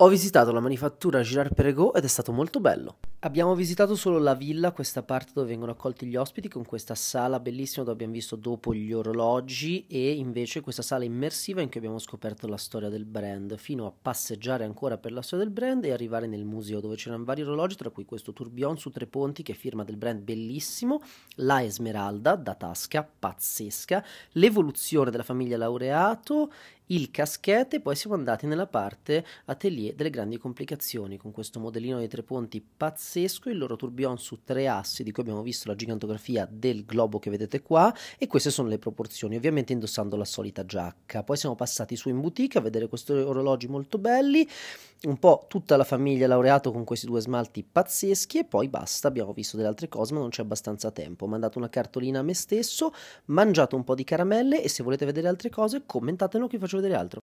Ho visitato la manifattura Girard Perregaux ed è stato molto bello. Abbiamo visitato solo la villa, questa parte dove vengono accolti gli ospiti, con questa sala bellissima dove abbiamo visto dopo gli orologi e invece questa sala immersiva in cui abbiamo scoperto la storia del brand, fino a passeggiare ancora per la storia del brand e arrivare nel museo dove c'erano vari orologi, tra cui questo tourbillon su tre ponti che è firma del brand bellissimo, la Esmeralda da tasca, pazzesca, l'evoluzione della famiglia laureato il caschetto e poi siamo andati nella parte atelier delle grandi complicazioni con questo modellino dei tre ponti pazzesco, il loro tourbillon su tre assi di cui abbiamo visto la gigantografia del globo che vedete qua e queste sono le proporzioni, ovviamente indossando la solita giacca. Poi siamo passati su in boutique a vedere questi orologi molto belli, un po' tutta la famiglia laureato con questi due smalti pazzeschi e poi basta, abbiamo visto delle altre cose ma non c'è abbastanza tempo. Ho mandato una cartolina a me stesso, mangiato un po' di caramelle e se volete vedere altre cose commentatelo che faccio vedere altro.